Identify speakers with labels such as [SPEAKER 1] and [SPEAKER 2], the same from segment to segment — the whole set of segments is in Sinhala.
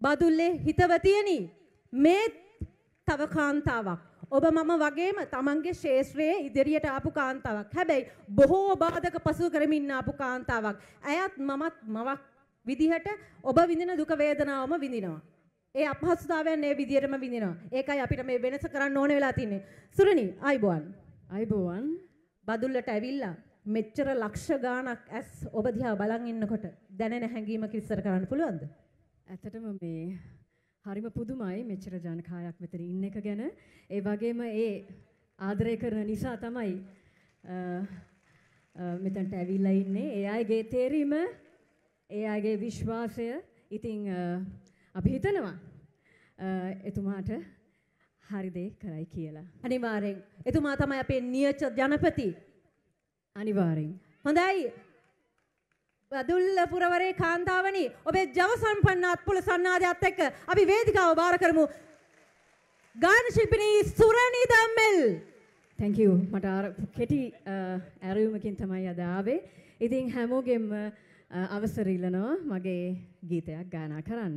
[SPEAKER 1] බදුල්ලේ හිතවතියනි මේ තව කාන්තාවක්. ඔබ මම වගේම තමන්ගේ ශේෂත්‍රයේ ඉදිරියට ආපු කාන්තාවක්. හැබැයි බොහෝ බාධක පසු කරමින් ආපු කාන්තාවක්. ඇයත් මමත් මවක් විදිහට ඔබ විඳින දුක වේදනාවම විඳිනවා. ඒ අපහසුතාවයන් ඒ විදිහටම විඳිනවා. ඒකයි අපිට මේ වෙනස කරන්න ඕන වෙලා තින්නේ. සුරණි අයිබෝන්. අයිබෝන්. බදුල්ලට ඇවිල්ලා මෙච්චර ලක්ෂ ගාණක් ඇස් ඔබ දිහා බලන් ඉන්නකොට දැනෙන හැඟීමක ඉස්සර කරන්න පුළුවන්ද? ඇත්තටම මේ හරිම පුදුමයි මෙච්චර ජනකායක් මෙතන ඉන්න එක ගැන. ඒ වගේම ඒ ආදරය කරන නිසා තමයි මෙතනට ඇවිල්ලා ඉන්නේ. ඒ අයගේ තේරීම, ඒ අයගේ විශ්වාසය ඉතින් අපි හිතනවා එතුමාට හරි දේ කරයි කියලා. අනිවාර්යෙන්. එතුමා තමයි අපේ නියත ජනපති. අනිවාර්යෙන්. හොඳයි. බදුල්ල පුරවරේ කාන්තාවනි ඔබේ ජව සම්පන්න අත්පුල සන්නාදයත් එක්ක අපි වේදිකාව බාර කරමු ගාන ශිල්පිනී සුරණි දම්මෙල් thank you මට අර කෙටි ඇරයුමකින් තමයි අද ආවේ ඉතින් හැමෝගෙම අවසර ඉල්ලනවා මගේ ගීතයක් ගායනා කරන්න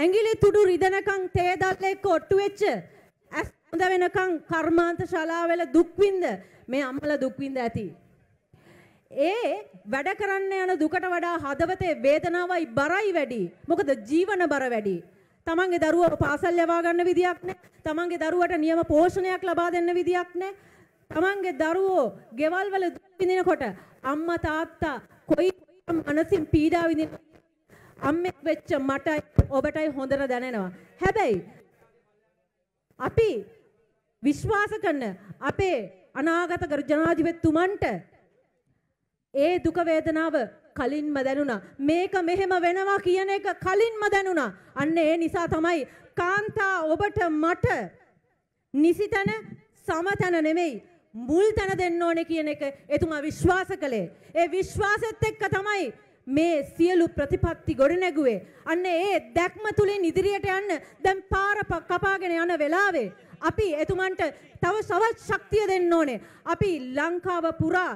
[SPEAKER 1] ඇඟිලි තුඩු රිදනකන් තේ දල්ලේ කොට්ටු වෙච්ච හොඳ වෙනකන් කර්මාන්ත ශාලාවල දුක්වින්ද මේ අම්මල දුක්වින්ද ඇති. ඒ වැඩ කරන්න යන දුකට වඩා හදවතේ වේදනාවයි බරයි වැඩි. මොකද ජීවන බර වැඩි. තමන්ගේ දරුවව පාසල් යවා ගන්න විදියක් නැහැ. තමන්ගේ දරුවට නියම පෝෂණයක් ලබා දෙන්න විදියක් නැහැ. තමන්ගේ දරුවෝ ගෙවල් වල දුක් විඳිනකොට අම්මා තාත්තා කොයි මනසින් පීඩා විඳින අම්මෙක් වෙච්ච මටයි ඔබටයි හොඳට දැනෙනවා. හැබැයි අපි විශ්වාස කරන අපේ අනාගත ගරු ජනාධිපතිතුමන්ට ඒ දුක වේදනාව කලින්ම දැනුණා. මේක මෙහෙම වෙනවා කියන එක කලින්ම දැනුණා. අන්න ඒ නිසා තමයි කාන්තා ඔබට මට නිසිතන සමතන නෙමෙයි මුල් තැන දෙන්න ඕනේ කියන එක එතුමා විශ්වාස කළේ. ඒ විශ්වාසෙත් එක්ක තමයි මේ සියලු ප්‍රතිපත්ති ගොඩනැගුවේ. අන්න ඒ දැක්ම තුලින් ඉදිරියට යන්න දැන් පාර කපාගෙන යන වෙලාවේ අපි එතුමන්ට තව සවත් ශක්තිය දෙන්න ඕනේ. අපි ලංකාව පුරා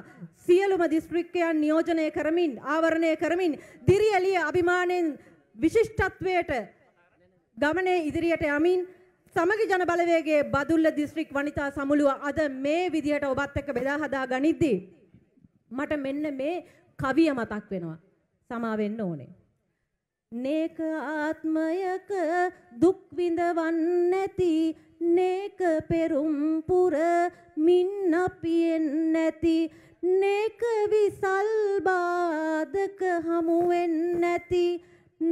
[SPEAKER 1] සියලුම දිස්ත්‍රික්කයන් නියෝජනය කරමින් ආවරණය කරමින් දිරියලිය අභිමානයෙන් විශිෂ්ටත්වයට ගමනේ ඉදිරියට යමින් සමගි ජන බලවේගයේ බදුල්ල දිස්ත්‍රික් වනිතා සමුළුව අද මේ විදිහට ඔබත් එක්ක බෙදා හදා ගනිද්දී මට මෙන්න මේ කවිය මතක් වෙනවා. සමා වෙන්න ඕනේ. නේක ආත්මයක දුක් විඳවන්නේති නේක පෙරුම් පුර මින් අපියෙන් නැති නේක විසල් බාධක හමු වෙන්නේ නැති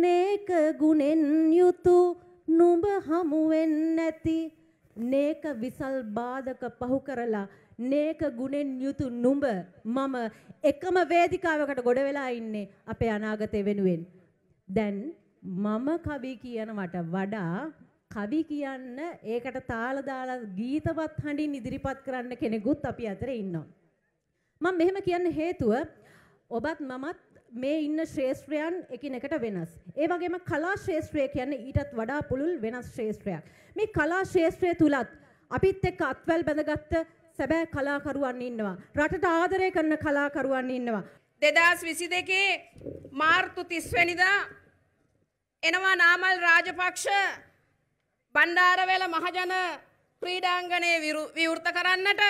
[SPEAKER 1] නේක ගුණෙන් යුතු නුඹ හමු වෙන්නේ නැති නේක විසල් බාධක පහු කරලා නේක ගුණෙන් යුතු නුඹ මම එකම වේදිකාවකට ගොඩ වෙලා ඉන්නේ අපේ අනාගතය වෙනුවෙන් දැන් මම කවි කියනවට වඩා කවි කියන්න ඒකට තාල දාලා ගීතවත් හඬින් ඉදිරිපත් කරන්න කෙනෙකුත් අපි අතරේ ඉන්නවා. මම මෙහෙම කියන්න හේතුව ඔබත් මමත් මේ ඉන්න ශාස්ත්‍රයන් එකිනෙකට වෙනස්. ඒ වගේම කලා ශාස්ත්‍රය කියන්නේ ඊටත් වඩා පුළුල් වෙනස් ශාස්ත්‍රයක්. මේ කලා ශාස්ත්‍රය තුලත් අපිත් එක්ක අත්වැල් බැඳගත්ත සැබෑ කලාකරුවන් ඉන්නවා. රටට ආදරය කරන කලාකරුවන් ඉන්නවා.
[SPEAKER 2] 2022 මාර්තු 30 වෙනිදා එනවා නාමල් රාජපක්ෂ බණ්ඩාරවෙල මහජන ක්‍රීඩාංගණය විවෘත කරන්නට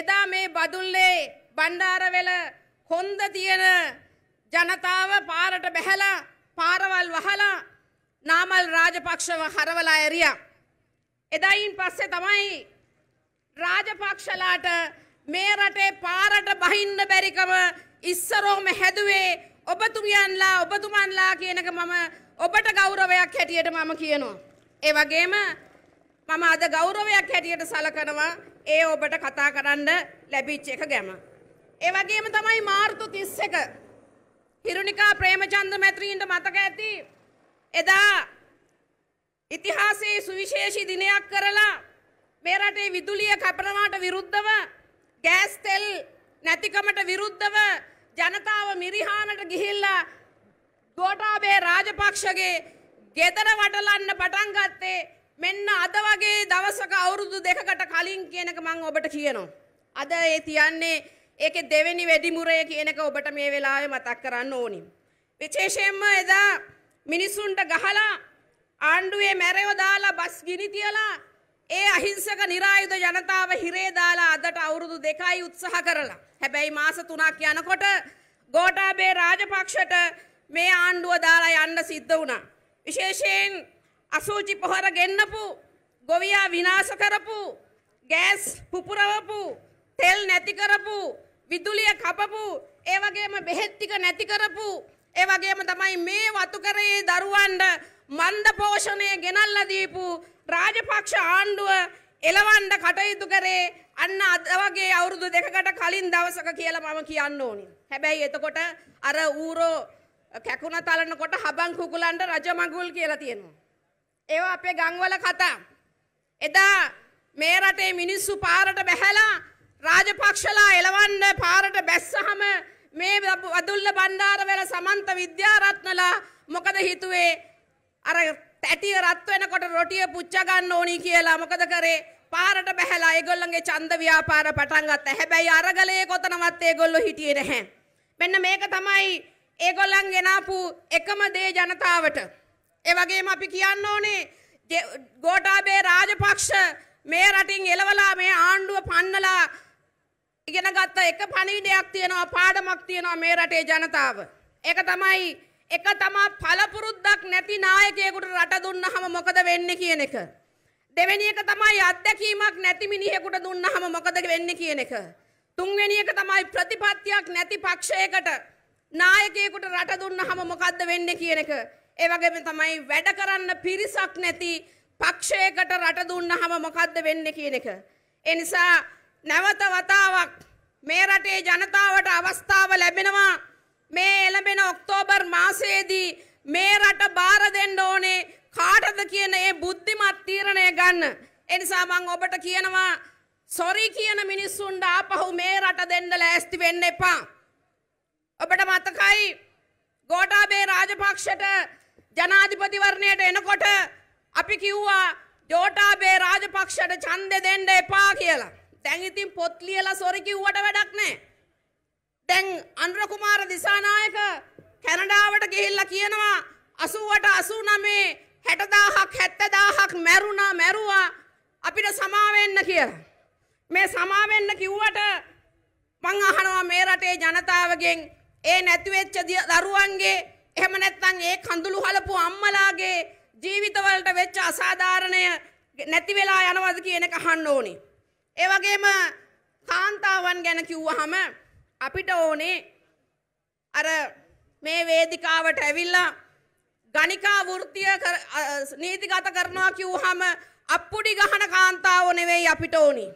[SPEAKER 2] එදා මේ බදුල්ලේ බණ්ඩාරවෙල හොන්ද තියෙන ජනතාව පාරට බැහැලා පාරවල් වහලා නාමල් රාජපක්ෂව හරවලා ඇරියා. එදයින් පස්සේ තමයි රාජපක්ෂලාට මේ රටේ පාරට බහින්න බැරිකම ඉස්සරෝම හැදුවේ ඔබතුමියන්ලා ඔබතුමන්ලා කියනක මම ඔබට ගෞරවයක් හැටියට මම කියනවා. ඒ වගේම මම අද ගෞරවයක් හැටියට සලකනවා ඒ ඔබට කතා කරන්න ලැබිච්ච එක ගැම. ඒ වගේම තමයි මාර්තු 31 හිරුනිකා ප්‍රේමචන්ද මැතිරින්ට මතක ඇති එදා ඉතිහාසයේ සුවිශේෂී දිනයක් කරලා මේ රටේ විදුලිය කපනවාට විරුද්ධව ගෑස් තෙල් නැතිකමට විරුද්ධව ජනතාව මිරිහානට ගිහිල්ලා ගෝටාබේ රාජපක්ෂගේ ගෙදර වටලන්න පටන් ගත්තේ මෙන්න අද වගේ දවසක අවුරුදු දෙකකට කලින් කියනක මං ඔබට කියනවා. අද ඒ තියන්නේ ඒක දෙවෙනි වැඩිමුරය කියනක ඔබට මේ වෙලාවෙ මතක් කරන්න ඕනි. විශේෂයෙන්ම එදා මිනිසුන්ට ගහලා ආණ්ඩුවේ මැරයෝ දාලා බස් ගිනි තියලා ඒ අහිංසක නිරායුධ ජනතාව හිරේ දාලා අදට අවුරුදු දෙකයි උත්සාහ කරලා. හැබැයි මාස 3ක් යනකොට ගෝඨාභය රාජපක්ෂට මේ ආණ්ඩුව දාලා යන්න සිද්ධ වුණා. විශේෂයෙන් අසූචි පොහොර ගෙන්නපු ගොවියා විනාශ කරපු ගෑස් පුපුරවපු තෙල් නැති කරපු විදුලිය කපපු ඒ වගේම බෙහෙත් ටික නැති කරපු ඒ වගේම තමයි මේ වතුකරයේ දරුවන්ට මන්ද පෝෂණය ගෙනල්ලා දීපු රාජපක්ෂ ආණ්ඩුව එලවන්න කටයුතු කරේ අන්න අද වගේ අවුරුදු දෙකකට කලින් දවසක කියලා මම කියන්න ඕනි. හැබැයි එතකොට අර ඌරෝ කැකුණ තලනකොට හබන් කුකුලන්ට රජ මගුල් කියලා තියෙනවා. ඒවා අපේ ගංවල කතා. එදා මේ රටේ මිනිස්සු පාරට බැහැලා රාජපක්ෂලා එලවන්න පාරට බැස්සහම මේ වදුල්ල බණ්ඩාරවල සමන්ත විද්‍යාරත්නලා මොකද හිතුවේ අර තැටිය රත් වෙනකොට රොටිය පුච්ච ගන්න ඕනි කියලා මොකද කරේ පාරට බැහැලා ඒගොල්ලන්ගේ ඡන්ද ව්‍යාපාර පටන් ගත්තා. හැබැයි අරගලයේ කොතනවත් ඒගොල්ලෝ හිටියේ නැහැ. මෙන්න මේක තමයි ඒගොල්ලන් ගෙනාපු එකම දේ ජනතාවට. ඒ වගේම අපි කියන්න ඕනේ ගෝඨාභය රාජපක්ෂ මේ රටින් එලවලා මේ ආණ්ඩුව පන්නලා ඉගෙන ගත්ත එක පණිවිඩයක් තියෙනවා පාඩමක් තියෙනවා මේ රටේ ජනතාව. ඒක තමයි එක තමා පළපුරුද්දක් නැති නායකයෙකුට රට දුන්නහම මොකද වෙන්නේ කියන එක. දෙවෙනි එක තමයි අත්දැකීමක් නැති මිනිහෙකුට දුන්නහම මොකද වෙන්නේ කියන එක. තුන්වෙනි එක තමයි ප්‍රතිපත්තියක් නැති පක්ෂයකට නායකයෙකුට රට දුන්නහම මොකද්ද වෙන්නේ කියන එක. ඒ වගේම තමයි වැඩ කරන්න පිරිසක් නැති පක්ෂයකට රට දුන්නහම මොකද්ද වෙන්නේ කියන එක. ඒ නිසා නැවත වතාවක් මේ රටේ ජනතාවට අවස්ථාව ලැබෙනවා මේ එළඹෙන ඔක්තෝබර් මාසයේදී මේ රට බාර දෙන්න ඕනේ කාටද කියන ඒ බුද්ධිමත් තීරණය ගන්න. ඒ නිසා මම ඔබට කියනවා සොරි කියන මිනිස්සුන්ට ආපහු මේ රට දෙන්න ලෑස්ති වෙන්න එපා. ඔබට මතකයි ගෝටාබේ රාජපක්ෂට ජනාධිපතිවරණයට එනකොට අපි කිව්වා ජෝටාබේ රාජපක්ෂට ඡන්දෙ දෙන්න එපා කියලා. දැන් ඉතින් පොත් ලියලා සොරි කිව්වට වැඩක් නැහැ. දැන් අනුර කුමාර දිසානායක කැනඩාවට ගිහිල්ලා කියනවා 80ට 89 60000ක් 70000ක් මැරුණා මැරුවා අපිට සමාවෙන්න කියලා. මේ සමාවෙන්න කිව්වට මං අහනවා මේ රටේ ජනතාවගෙන් ඒ නැති වෙච්ච දරුවන්ගේ එහෙම නැත්නම් ඒ කඳුළු හලපු අම්මලාගේ ජීවිතවලට වෙච්ච අසාධාරණය නැති වෙලා යනවද කියන එක අහන්න ඕනේ. ඒ වගේම කාන්තාවන් ගැන කිව්වහම අපිට ඕනේ අර මේ වේදිකාවට ඇවිල්ලා ගණිකා වෘත්තිය නීතිගත කරනවා කිව්වහම අප්පුඩි ගහන කාන්තාවෝ නෙවෙයි අපිට ඕනේ.